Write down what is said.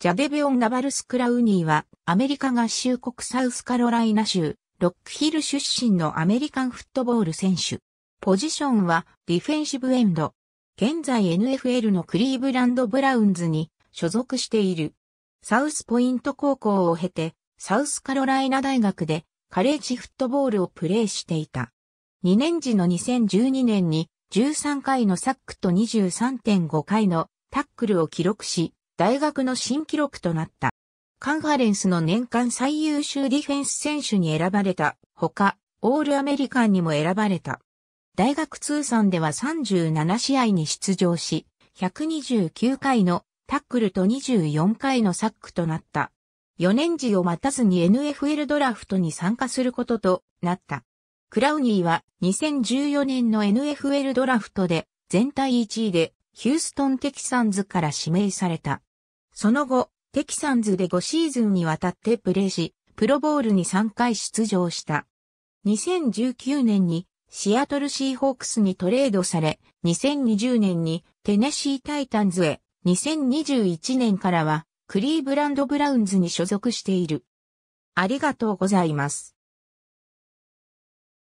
ジャデベオン・ナバルス・クラウニーは、アメリカ合衆国サウスカロライナ州、ロックヒル出身のアメリカンフットボール選手。ポジションは、ディフェンシブエンド。現在 NFL のクリーブランド・ブラウンズに所属している。サウスポイント高校を経て、サウスカロライナ大学でカレッジフットボールをプレーしていた。2年時の2012年に13回のサックと23.5回のタックルを記録し、大学の新記録となった。カンファレンスの年間最優秀ディフェンス選手に選ばれたほか、オールアメリカンにも選ばれた。大学通算では37試合に出場し、129回のタックルと24回のサックとなった。4年時を待たずに NFL ドラフトに参加することとなった。クラウニーは2014年の NFL ドラフトで全体1位でヒューストンテキサンズから指名された。その後、テキサンズで5シーズンにわたってプレーし、プロボールに3回出場した。2019年にシアトルシーホークスにトレードされ、2020年にテネシータイタンズへ、2021年からはクリーブランドブラウンズに所属している。ありがとうございます。